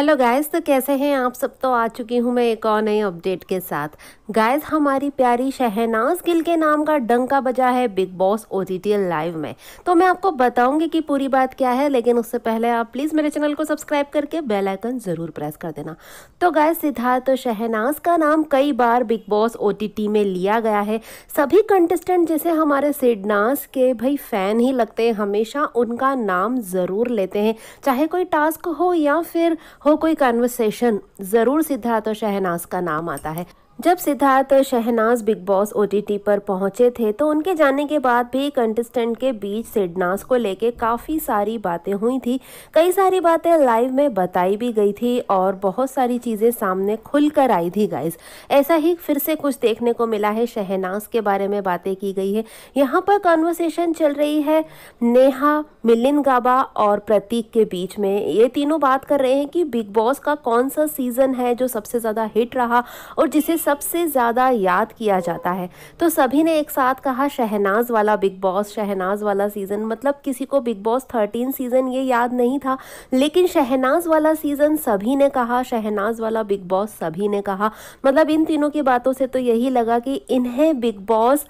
hello guys तो कैसे हैं आप सब तो आ चुकी हूँ मैं एक और नई अपडेट के साथ गाइस हमारी प्यारी शहनाज गिल के नाम का डंका बजा है बिग बॉस ओ लाइव में तो मैं आपको बताऊंगी कि पूरी बात क्या है लेकिन उससे पहले आप प्लीज़ मेरे चैनल को सब्सक्राइब करके बेल आइकन ज़रूर प्रेस कर देना तो गाय सिद्धार्थ तो शहनाज का नाम कई बार बिग बॉस ओ में लिया गया है सभी कंटेस्टेंट जैसे हमारे सिडनाज के भाई फ़ैन ही लगते हैं हमेशा उनका नाम ज़रूर लेते हैं चाहे कोई टास्क हो या फिर हो कोई कन्वर्सेशन ज़रूर सिद्धार्थ और शहनाज का नाम आता है जब सिद्धार्थ शहनाज बिग बॉस ओ पर पहुंचे थे तो उनके जाने के बाद भी कंटेस्टेंट के बीच सिडनास को लेके काफ़ी सारी बातें हुई थी कई सारी बातें लाइव में बताई भी गई थी और बहुत सारी चीज़ें सामने खुल कर आई थी गाइज ऐसा ही फिर से कुछ देखने को मिला है शहनाज के बारे में बातें की गई है यहाँ पर कॉन्वर्सेशन चल रही है नेहा मिलिन गाबा और प्रतीक के बीच में ये तीनों बात कर रहे हैं कि बिग बॉस का कौन सा सीज़न है जो सबसे ज़्यादा हिट रहा और जिसे सबसे ज़्यादा याद किया जाता है तो सभी ने एक साथ कहा शहनाज वाला बिग बॉस शहनाज वाला सीज़न मतलब किसी को बिग बॉस थर्टीन सीज़न ये याद नहीं था लेकिन शहनाज वाला सीज़न सभी ने कहा शहनाज वाला बिग बॉस सभी ने कहा मतलब इन तीनों की बातों से तो यही लगा कि इन्हें बिग बॉस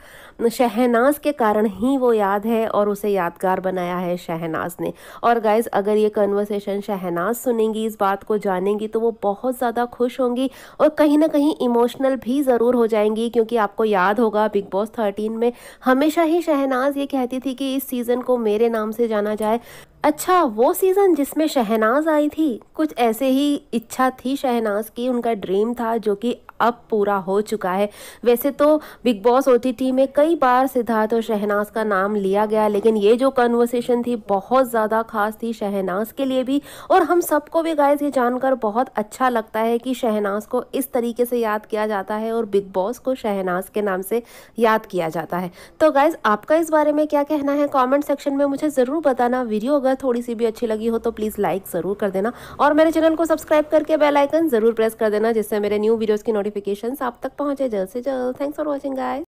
शहनाज के कारण ही वो याद है और उसे यादगार बनाया है शहनाज ने और गाइज अगर ये कन्वर्सेशन शहनाज सुनेंगी इस बात को जानेंगी तो वो बहुत ज़्यादा खुश होंगी और कहीं ना कहीं इमोशनल भी ज़रूर हो जाएंगी क्योंकि आपको याद होगा बिग बॉस थर्टीन में हमेशा ही शहनाज ये कहती थी कि इस सीज़न को मेरे नाम से जाना जाए अच्छा वो सीज़न जिसमें शहनाज आई थी कुछ ऐसे ही इच्छा थी शहनाज की उनका ड्रीम था जो कि अब पूरा हो चुका है वैसे तो बिग बॉस ओ में कई बार सिद्धार्थ और शहनाज का नाम लिया गया लेकिन ये जो कन्वर्सेशन थी बहुत ज़्यादा खास थी शहनाज के लिए भी और हम सबको भी गाइज ये जानकर बहुत अच्छा लगता है कि शहनाज को इस तरीके से याद किया जाता है और बिग बॉस को शहनाज के नाम से याद किया जाता है तो गाइज आपका इस बारे में क्या कहना है कमेंट सेक्शन में मुझे ज़रूर बताना वीडियो अगर थोड़ी सी भी अच्छी लगी हो तो प्लीज़ लाइक ज़रूर कर देना और मेरे चैनल को सब्सक्राइब करके आइकन ज़रूर प्रेस कर देना जिससे मेरे न्यू वीडियोज़ की नोटिफिक नोटिफिकेशन आप तक पहुँचे जल्द से जल्द थैंक्स फॉर वॉचिंग गाय